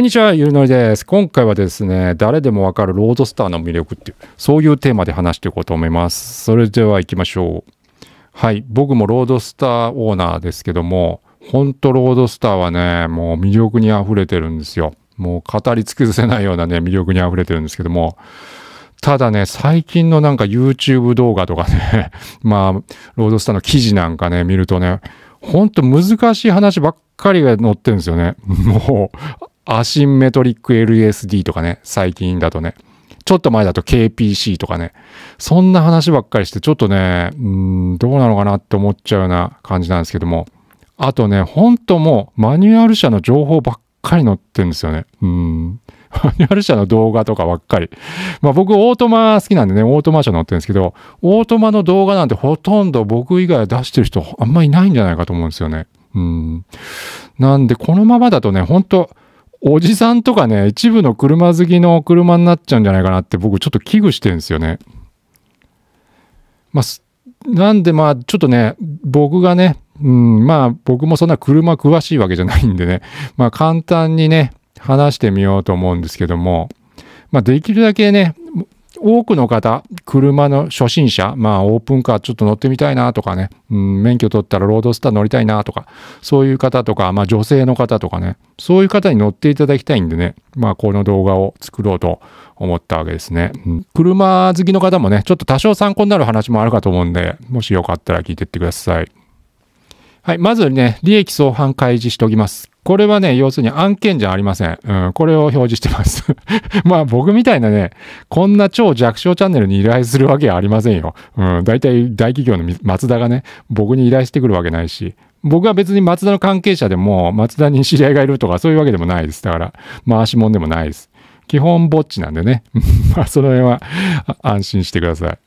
こんにちは、ゆるのりです。今回はですね、誰でもわかるロードスターの魅力っていう、そういうテーマで話していこうと思います。それでは行きましょう。はい、僕もロードスターオーナーですけども、ほんとロードスターはね、もう魅力に溢れてるんですよ。もう語り尽くせないようなね、魅力に溢れてるんですけども、ただね、最近のなんか YouTube 動画とかね、まあ、ロードスターの記事なんかね、見るとね、ほんと難しい話ばっかりが載ってるんですよね。もう、アシンメトリック LSD とかね、最近だとね。ちょっと前だと KPC とかね。そんな話ばっかりして、ちょっとね、うん、どうなのかなって思っちゃうような感じなんですけども。あとね、ほんともうマニュアル車の情報ばっかり載ってるんですよね。うん。マニュアル車の動画とかばっかり。まあ僕、オートマ好きなんでね、オートマ車乗ってるんですけど、オートマの動画なんてほとんど僕以外出してる人あんまいないんじゃないかと思うんですよね。うん。なんで、このままだとね、ほんとおじさんとかね、一部の車好きの車になっちゃうんじゃないかなって僕ちょっと危惧してるんですよね。まあ、なんでまあちょっとね、僕がね、うん、まあ僕もそんな車詳しいわけじゃないんでね、まあ簡単にね、話してみようと思うんですけども、まあできるだけね、多くの方、車の初心者、まあオープンカーちょっと乗ってみたいなとかね、うん、免許取ったらロードスター乗りたいなとか、そういう方とか、まあ女性の方とかね、そういう方に乗っていただきたいんでね、まあこの動画を作ろうと思ったわけですね。うん、車好きの方もね、ちょっと多少参考になる話もあるかと思うんで、もしよかったら聞いてってください。はい、まずね、利益相反開示しておきます。これはね、要するに案件じゃありません。うん、これを表示してます まあ僕みたいなね、こんな超弱小チャンネルに依頼するわけはありませんよ。うん、大体大企業の松田がね、僕に依頼してくるわけないし。僕は別に松田の関係者でも、松田に知り合いがいるとかそういうわけでもないです。だから、回しもんでもないです。基本ぼっちなんでね。まあその辺は安心してください。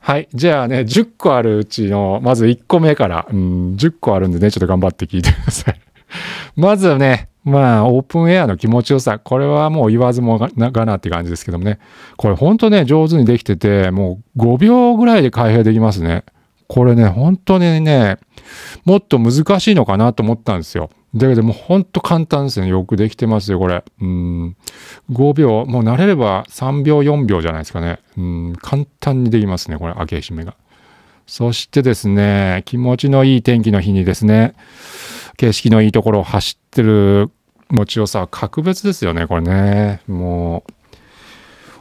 はい。じゃあね、10個あるうちの、まず1個目から、うん、10個あるんでね、ちょっと頑張って聞いてください。まずはね、まあ、オープンエアの気持ちよさ。これはもう言わずもがなって感じですけどもね。これほんとね、上手にできてて、もう5秒ぐらいで開閉できますね。これね、本当にね、もっと難しいのかなと思ったんですよ。だけどもうほんと簡単ですね。よくできてますよ、これ。うん。5秒、もう慣れれば3秒、4秒じゃないですかね。うん。簡単にできますね、これ、開け閉めが。そしてですね、気持ちのいい天気の日にですね、景色のいいところを走ってる持ちよさは格別ですよね、これね。もう、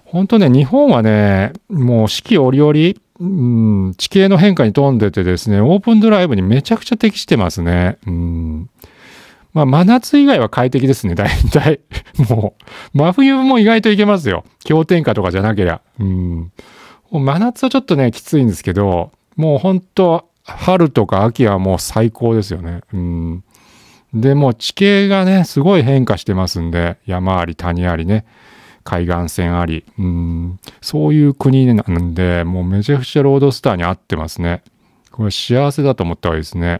本当ね、日本はね、もう四季折々、うん、地形の変化に富んでてですね、オープンドライブにめちゃくちゃ適してますね。うん。まあ、真夏以外は快適ですね、大体。もう、真冬も意外といけますよ。氷点下とかじゃなけりゃ。うん。真夏はちょっとね、きついんですけど、もう本当春とか秋はもう最高ですよね。うん。で、も地形がね、すごい変化してますんで、山あり谷ありね、海岸線あり、うん、そういう国なんで、もうめちゃくちゃロードスターに合ってますね。これ幸せだと思った方がいいですね。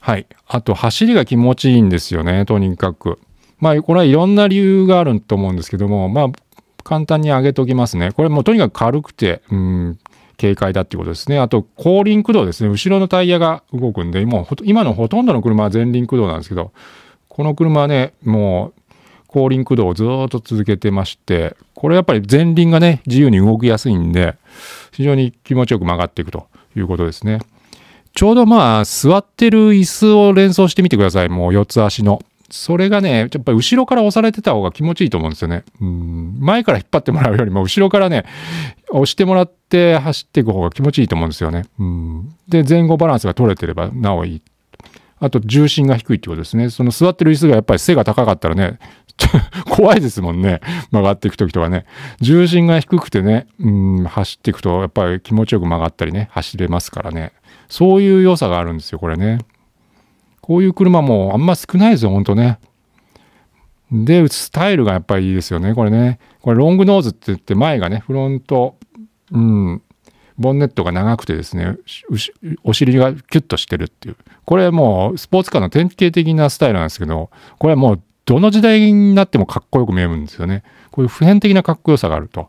はい。あと、走りが気持ちいいんですよね、とにかく。まあ、これはいろんな理由があると思うんですけども、まあ、簡単に上げときますね。これもうとにかく軽くて、うん、警戒だっていうことですね。あと、後輪駆動ですね。後ろのタイヤが動くんで、もう今のほとんどの車は前輪駆動なんですけど、この車はね、もう後輪駆動をずっと続けてまして、これやっぱり前輪がね、自由に動きやすいんで、非常に気持ちよく曲がっていくということですね。ちょうどまあ、座ってる椅子を連想してみてください。もう四つ足の。それがね、やっぱり後ろから押されてた方が気持ちいいと思うんですよね。うん、前から引っ張ってもらうよりも、後ろからね、押してもらって走っていく方が気持ちいいと思うんですよね。うん、で、前後バランスが取れてればなおいい。あと、重心が低いってことですね。その座ってる椅子がやっぱり背が高かったらね、怖いですもんね。曲がっていく時とかね。重心が低くてね、うん、走っていくと、やっぱり気持ちよく曲がったりね、走れますからね。そういう良さがあるんですよ、これね。こういう車もあんま少ないですよ、ほんとね。で、スタイルがやっぱりいいですよね、これね。これロングノーズって言って前がね、フロント、うん、ボンネットが長くてですね、お尻がキュッとしてるっていう。これもうスポーツカーの典型的なスタイルなんですけど、これはもうどの時代になってもかっこよく見えるんですよね。こういう普遍的なかっこよさがあると。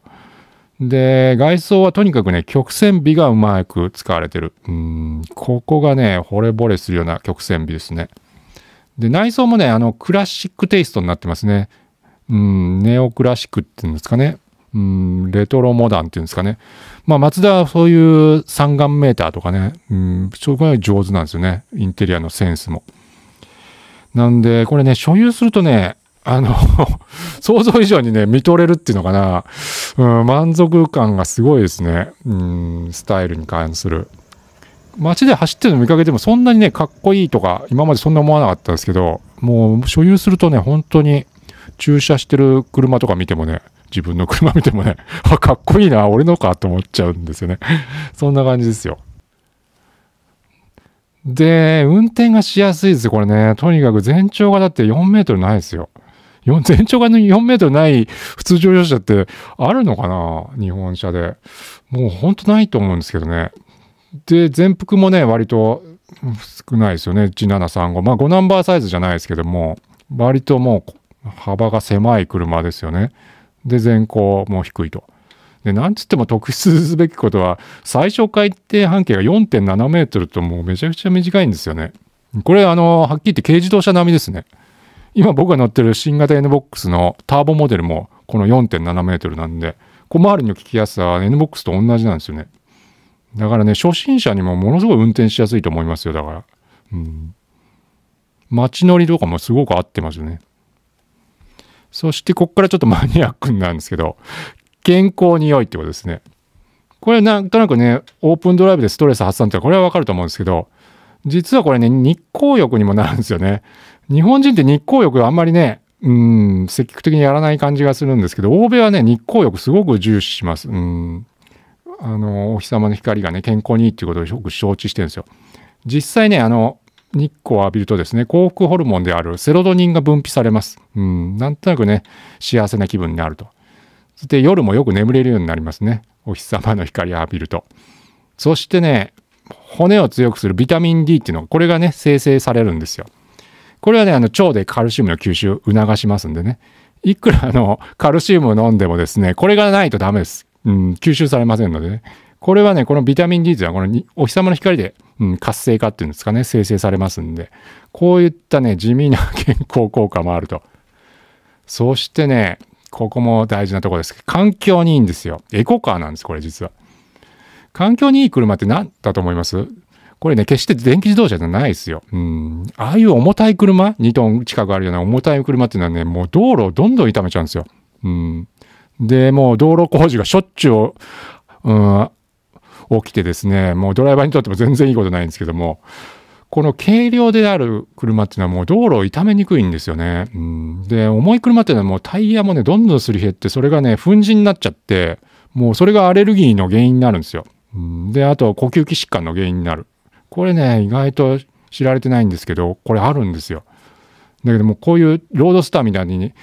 で、外装はとにかくね、曲線美がうまく使われてる。うん、ここがね、惚れ惚れするような曲線美ですね。で、内装もね、あの、クラシックテイストになってますね。うん、ネオクラシックっていうんですかね。うん、レトロモダンっていうんですかね。まあ、松田はそういう三眼メーターとかね、うん、そこが上手なんですよね。インテリアのセンスも。なんで、これね、所有するとね、あの 想像以上にね、見とれるっていうのかな、うん、満足感がすごいですね。うん、スタイルに関する。街で走ってるの見かけてもそんなにね、かっこいいとか、今までそんな思わなかったんですけど、もう所有するとね、本当に駐車してる車とか見てもね、自分の車見てもね、あ、かっこいいな、俺のかと思っちゃうんですよね。そんな感じですよ。で、運転がしやすいです、これね。とにかく全長がだって4メートルないですよ。全長が4メートルない普通乗用車ってあるのかな日本車で。もうほんとないと思うんですけどね。で、全幅もね、割と少ないですよね。1735。まあ5ナンバーサイズじゃないですけども、割ともう幅が狭い車ですよね。で、前高も低いと。で、なんつっても特筆すべきことは、最小回転半径が4.7メートルともうめちゃくちゃ短いんですよね。これ、あの、はっきり言って軽自動車並みですね。今僕が乗ってる新型 NBOX のターボモデルもこの4.7メートルなんで、小回りの利きやすさは NBOX と同じなんですよね。だからね、初心者にもものすごい運転しやすいと思いますよ、だから。うん。街乗りとかもすごく合ってますよね。そして、こっからちょっとマニアックになるんですけど、健康に良いってことですね。これなんとなくね、オープンドライブでストレス発散ってこれはわかると思うんですけど、実はこれね、日光浴にもなるんですよね。日本人って日光浴あんまりね、うん、積極的にやらない感じがするんですけど、欧米はね、日光浴すごく重視します。うん。あの、お日様の光がね、健康にいいっていうことをよく承知してるんですよ。実際ね、あの、日光を浴びるとですね、幸福ホルモンであるセロトニンが分泌されます。うん、なんとなくね、幸せな気分になると。そして夜もよく眠れるようになりますね。お日様の光を浴びると。そしてね、骨を強くするビタミン D っていうのが、これがね、生成されるんですよ。これはね、あの、腸でカルシウムの吸収を促しますんでね。いくらあの、カルシウムを飲んでもですね、これがないとダメです。うん、吸収されませんのでね。これはね、このビタミン D というのは、このお日様の光で、うん、活性化っていうんですかね、生成されますんで、こういったね、地味な健康効果もあると。そしてね、ここも大事なところです。環境にいいんですよ。エコカーなんです、これ実は。環境にいい車って何だと思いますこれね、決して電気自動車じゃないですよ。うん。ああいう重たい車、2トン近くあるような重たい車っていうのはね、もう道路をどんどん傷めちゃうんですよ。うん。で、もう道路工事がしょっちゅう、うん、起きてですね、もうドライバーにとっても全然いいことないんですけども、この軽量である車っていうのはもう道路を傷めにくいんですよね。うん、で、重い車っていうのはもうタイヤもね、どんどんすり減って、それがね、粉塵になっちゃって、もうそれがアレルギーの原因になるんですよ。うん、で、あと呼吸器疾患の原因になる。これね、意外と知られてないんですけど、これあるんですよ。だけどもこういうロードスターみたいに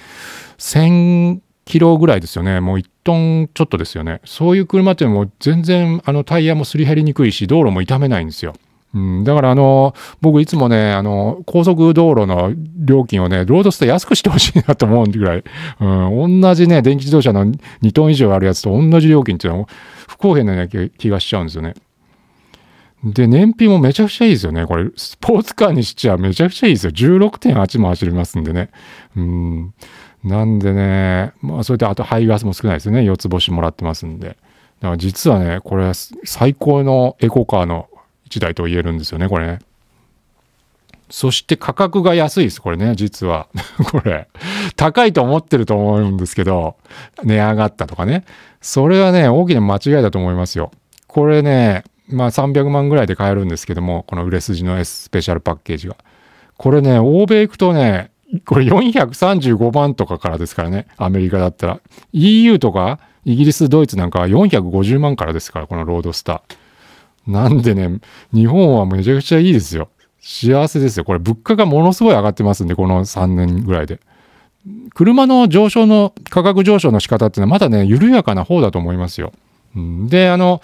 1000キロぐらいですよね。もう1トンちょっとですよね。そういう車っていうのも全然あのタイヤもすり減りにくいし、道路も傷めないんですよ。うん、だからあの、僕いつもね、あの、高速道路の料金をね、ロードスター安くしてほしいなと思うぐらい、うん、同じね、電気自動車の2トン以上あるやつと同じ料金っていうのは不公平な気がしちゃうんですよね。で、燃費もめちゃくちゃいいですよね。これ、スポーツカーにしちゃめちゃくちゃいいですよ。16.8も走りますんでね。うん。なんでね、まあ、それであと排ガスも少ないですよね。4つ星もらってますんで。だから実はね、これ最高のエコカーの1台と言えるんですよね、これね。そして価格が安いです、これね、実は。これ。高いと思ってると思うんですけど、値上がったとかね。それはね、大きな間違いだと思いますよ。これね、まあ300万ぐらいで買えるんですけども、この売れ筋の S スペシャルパッケージが。これね、欧米行くとね、これ435万とかからですからね、アメリカだったら。EU とか、イギリス、ドイツなんかは450万からですから、このロードスター。なんでね、日本はめちゃくちゃいいですよ。幸せですよ。これ物価がものすごい上がってますんで、この3年ぐらいで。車の上昇の、価格上昇の仕方っていうのはまだね、緩やかな方だと思いますよ。で、あの、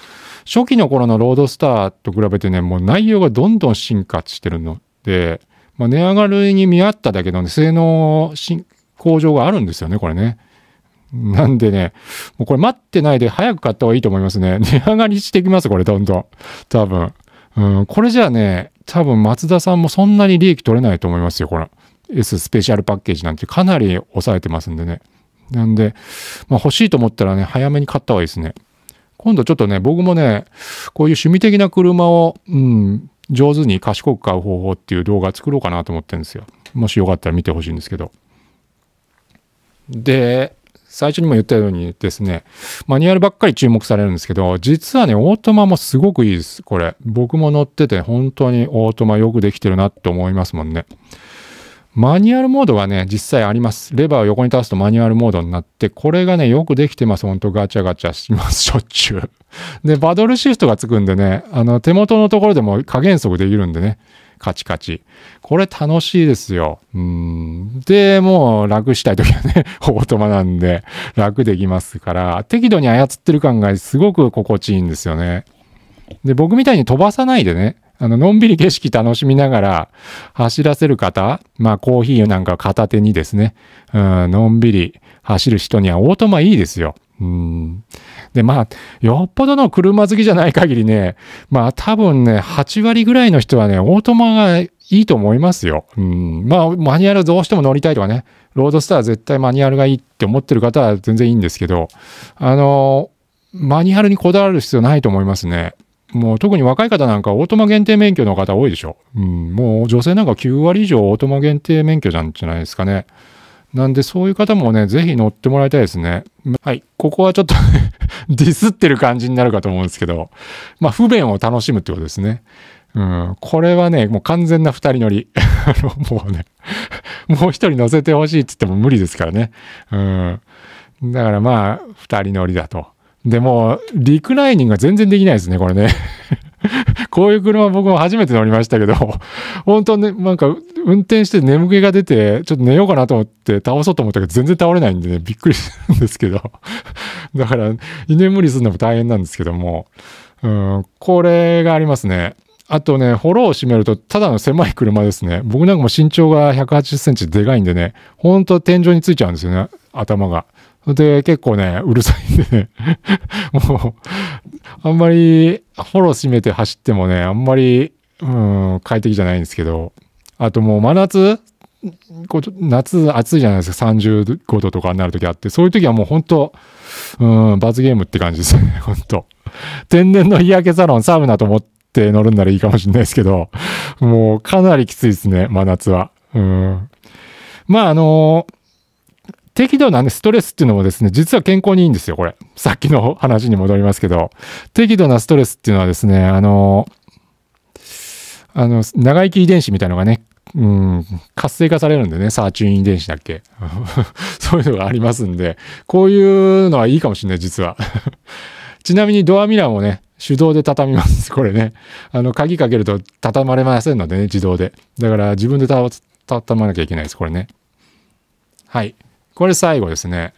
初期の頃のロードスターと比べてね、もう内容がどんどん進化してるので、まあ、値上がりに見合っただけの、ね、性能向上があるんですよね、これね。なんでね、もうこれ待ってないで早く買った方がいいと思いますね。値上がりしてきます、これ、どんどん。多分。うん、これじゃあね、多分松田さんもそんなに利益取れないと思いますよ、これ。S スペシャルパッケージなんてかなり抑えてますんでね。なんで、まあ、欲しいと思ったらね、早めに買った方がいいですね。今度ちょっとね、僕もね、こういう趣味的な車を、うん、上手に賢く買う方法っていう動画作ろうかなと思ってるんですよ。もしよかったら見てほしいんですけど。で、最初にも言ったようにですね、マニュアルばっかり注目されるんですけど、実はね、オートマもすごくいいです、これ。僕も乗ってて、本当にオートマよくできてるなって思いますもんね。マニュアルモードがね、実際あります。レバーを横に倒すとマニュアルモードになって、これがね、よくできてます。ほんとガチャガチャします。しょっちゅう。で、バドルシフトがつくんでね、あの、手元のところでも加減速できるんでね、カチカチ。これ楽しいですよ。うん。で、もう楽したい時はね、オートマなんで楽できますから、適度に操ってる感がすごく心地いいんですよね。で、僕みたいに飛ばさないでね、あの、のんびり景色楽しみながら走らせる方、まあコーヒーなんか片手にですね、うん、のんびり走る人にはオートマいいですよ。うん。で、まあ、よっぽどの車好きじゃない限りね、まあ多分ね、8割ぐらいの人はね、オートマがいいと思いますよ。うん。まあ、マニュアルどうしても乗りたいとかね、ロードスター絶対マニュアルがいいって思ってる方は全然いいんですけど、あの、マニュアルにこだわる必要ないと思いますね。もう特に若い方なんかオートマ限定免許の方多いでしょ。うん、もう女性なんか9割以上オートマ限定免許なんじゃないですかね。なんでそういう方もね、ぜひ乗ってもらいたいですね。はい。ここはちょっと ディスってる感じになるかと思うんですけど、まあ不便を楽しむってことですね。うん、これはね、もう完全な二人乗り。もうね、もう一人乗せてほしいって言っても無理ですからね。うん。だからまあ、二人乗りだと。でも、リクライニングが全然できないですね、これね。こういう車僕も初めて乗りましたけど、本当ね、なんか運転して眠気が出て、ちょっと寝ようかなと思って倒そうと思ったけど、全然倒れないんでね、びっくりするんですけど。だから、居眠りするのも大変なんですけども、うん、これがありますね。あとね、フォローを閉めると、ただの狭い車ですね。僕なんかも身長が180センチでかいんでね、ほんと天井についちゃうんですよね、頭が。で、結構ね、うるさいんでね もう、あんまり、フォロー閉めて走ってもね、あんまり、うん、快適じゃないんですけど、あともう真夏夏暑いじゃないですか、35度とかになる時あって、そういう時はもう本当、うん、罰ゲームって感じですよね、本当。天然の日焼けサロン、サウナと思って乗るんならいいかもしれないですけど、もうかなりきついですね、真夏は。うん。まあ、あのー適度な、ね、ストレスっていうのもですね、実は健康にいいんですよ、これ。さっきの話に戻りますけど、適度なストレスっていうのはですね、あの、あの、長生き遺伝子みたいのがね、うん、活性化されるんでね、サーチュイン遺伝子だっけ そういうのがありますんで、こういうのはいいかもしれない、実は。ちなみにドアミラーもね、手動で畳みます、これね。あの、鍵かけると畳まれませんのでね、自動で。だから自分で畳まなきゃいけないです、これね。はい。これ最後ですね。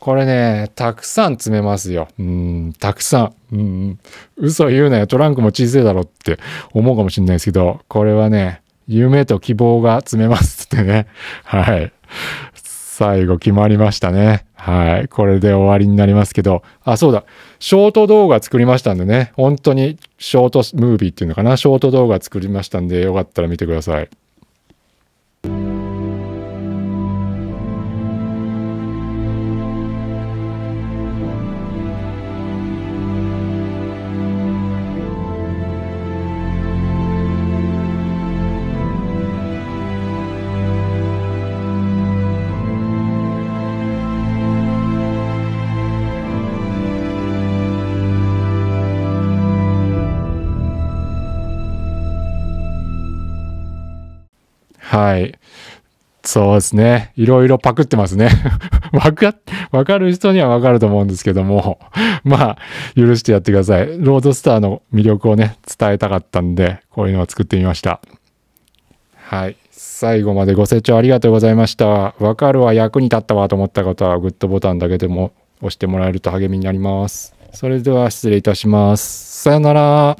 これね、たくさん詰めますよ。うん、たくさん。うん、嘘言うなよ。トランクも小さいだろって思うかもしれないですけど、これはね、夢と希望が詰めますってね。はい。最後決まりましたね。はい。これで終わりになりますけど。あ、そうだ。ショート動画作りましたんでね。本当にショートムービーっていうのかな。ショート動画作りましたんで、よかったら見てください。はい。そうですね。いろいろパクってますね。わか、わかる人にはわかると思うんですけども、まあ、許してやってください。ロードスターの魅力をね、伝えたかったんで、こういうのを作ってみました。はい。最後までご清聴ありがとうございました。わかるは役に立ったわと思った方は、グッドボタンだけでも押してもらえると励みになります。それでは失礼いたします。さよなら。